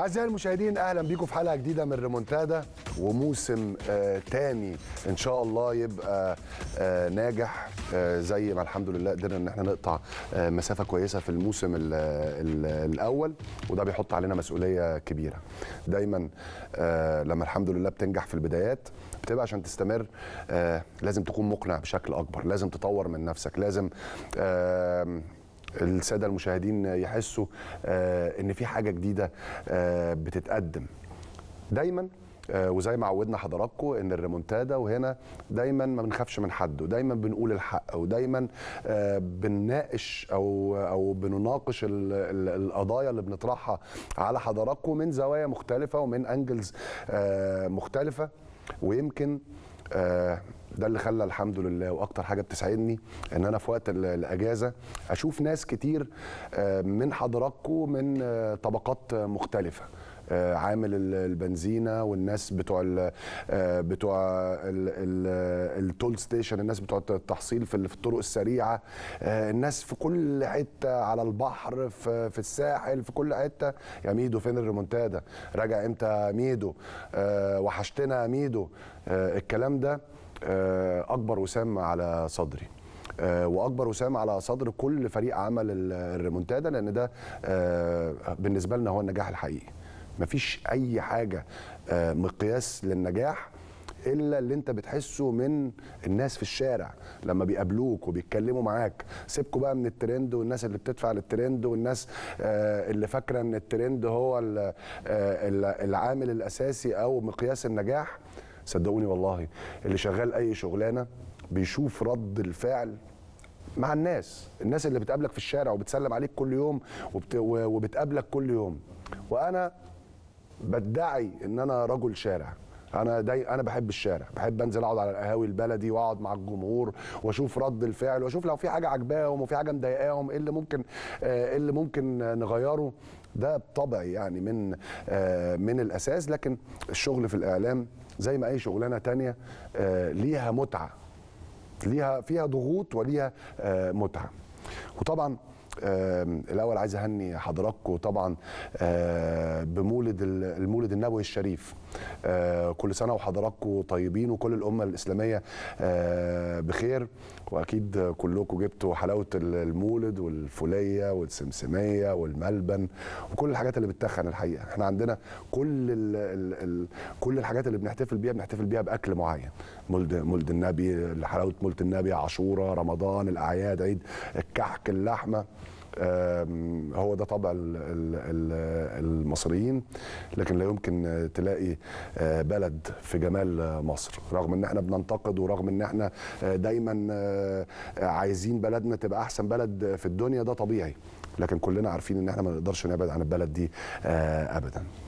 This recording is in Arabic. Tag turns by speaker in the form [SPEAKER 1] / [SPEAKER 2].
[SPEAKER 1] اعزائي المشاهدين اهلا بيكم في حلقه جديده من ريمونتادا وموسم آه تاني ان شاء الله يبقى آه, آه، ناجح آه زي ما الحمد لله قدرنا ان احنا نقطع آه مسافه كويسه في الموسم الـ الـ الاول وده بيحط علينا مسؤوليه كبيره دايما آه لما الحمد لله بتنجح في البدايات بتبقى عشان تستمر آه لازم تكون مقنع بشكل اكبر لازم تطور من نفسك لازم آه الساده المشاهدين يحسوا آه، ان في حاجه جديده آه، بتتقدم دايما آه، وزي ما عودنا حضراتكم ان الريمونتادا وهنا دايما ما بنخافش من حد ودايما بنقول الحق ودايما بنناقش او او بنناقش القضايا اللي بنطرحها على حضراتكم من زوايا مختلفه ومن انجلز مختلفه ويمكن آه، ده اللي خلى الحمد لله واكتر حاجه بتسعدني ان انا في وقت الاجازه اشوف ناس كتير آه، من حضراتكم من آه، طبقات مختلفه آه، عامل البنزينه والناس بتوع الـ آه، بتوع التول ستيشن الناس بتوع التحصيل في الطرق السريعه آه، الناس في كل حته على البحر في, في الساحل في كل حته يا ميدو فين الريمونتادا راجع امتى ميدو وحشتنا يا ميدو الكلام ده اكبر وسام على صدري واكبر وسام على صدر كل فريق عمل الريمونتادا لان ده بالنسبه لنا هو النجاح الحقيقي مفيش اي حاجه آه، مقياس للنجاح الا اللي انت بتحسه من الناس في الشارع لما بيقابلوك وبيتكلموا معاك سيبكوا بقى من الترند والناس اللي بتدفع للترند والناس آه، اللي فاكره ان الترند هو آه، العامل الاساسي او مقياس النجاح صدقوني والله اللي شغال اي شغلانه بيشوف رد الفعل مع الناس الناس اللي بتقابلك في الشارع وبتسلم عليك كل يوم وبت... وبتقابلك كل يوم وانا بدعي ان انا رجل شارع انا داي انا بحب الشارع بحب انزل اقعد على القهاوي البلدي واقعد مع الجمهور واشوف رد الفعل واشوف لو في حاجه عجباهم وفي حاجه مضايقاهم ايه اللي ممكن آه، ايه اللي ممكن نغيره ده طبعي يعني من آه، من الاساس لكن الشغل في الاعلام زي ما اي شغلانه تانية آه، ليها متعه ليها فيها ضغوط وليها متعه وطبعا الاول عايز اهني حضراتكم طبعا بمولد المولد النبوي الشريف كل سنه وحضراتكم طيبين وكل الامه الاسلاميه بخير واكيد كلكم جبتوا حلاوه المولد والفوليه والسمسميه والملبن وكل الحاجات اللي بتتخن الحقيقه احنا عندنا كل الـ الـ كل الحاجات اللي بنحتفل بيها بنحتفل بيها باكل معين مولد مولد النبي حلاوه مولد النبي عاشوره رمضان الاعياد عيد الكحك اللحمه هو ده طبع المصريين لكن لا يمكن تلاقي آه، بلد في جمال مصر رغم ان احنا بننتقد ورغم ان احنا آه، دايما آه، عايزين بلدنا تبقى احسن بلد في الدنيا ده طبيعي لكن كلنا عارفين ان احنا ما نقدرش نبعد عن البلد دي ابدا